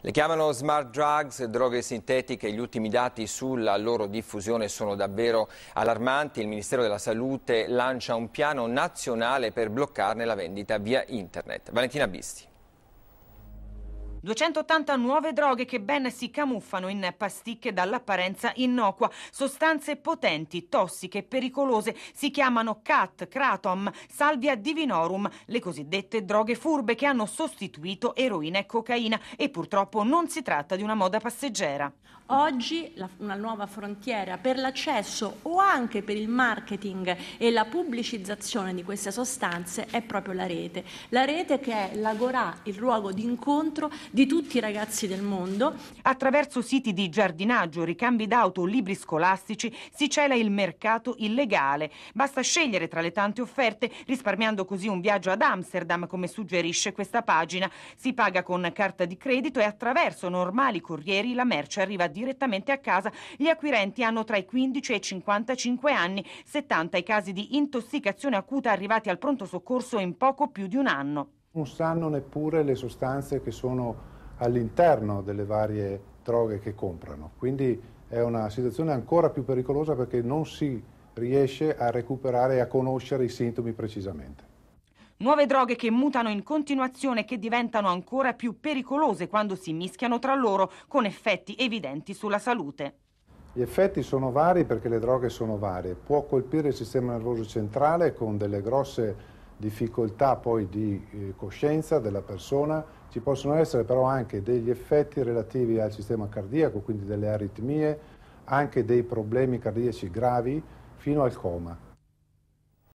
Le chiamano smart drugs, droghe sintetiche, gli ultimi dati sulla loro diffusione sono davvero allarmanti. Il Ministero della Salute lancia un piano nazionale per bloccarne la vendita via internet. Valentina Bisti. 280 nuove droghe che ben si camuffano in pasticche dall'apparenza innocua, sostanze potenti, tossiche, pericolose, si chiamano CAT, Kratom, Salvia Divinorum, le cosiddette droghe furbe che hanno sostituito eroina e cocaina e purtroppo non si tratta di una moda passeggera. Oggi la, una nuova frontiera per l'accesso o anche per il marketing e la pubblicizzazione di queste sostanze è proprio la rete. La rete che è l'agorà, il luogo di incontro di tutti i ragazzi del mondo. Attraverso siti di giardinaggio, ricambi d'auto, libri scolastici si cela il mercato illegale. Basta scegliere tra le tante offerte, risparmiando così un viaggio ad Amsterdam, come suggerisce questa pagina. Si paga con carta di credito e attraverso normali corrieri la merce arriva direttamente a casa. Gli acquirenti hanno tra i 15 e i 55 anni, 70 i casi di intossicazione acuta arrivati al pronto soccorso in poco più di un anno non sanno neppure le sostanze che sono all'interno delle varie droghe che comprano. Quindi è una situazione ancora più pericolosa perché non si riesce a recuperare e a conoscere i sintomi precisamente. Nuove droghe che mutano in continuazione e che diventano ancora più pericolose quando si mischiano tra loro con effetti evidenti sulla salute. Gli effetti sono vari perché le droghe sono varie. Può colpire il sistema nervoso centrale con delle grosse difficoltà poi di eh, coscienza della persona, ci possono essere però anche degli effetti relativi al sistema cardiaco, quindi delle aritmie, anche dei problemi cardiaci gravi fino al coma.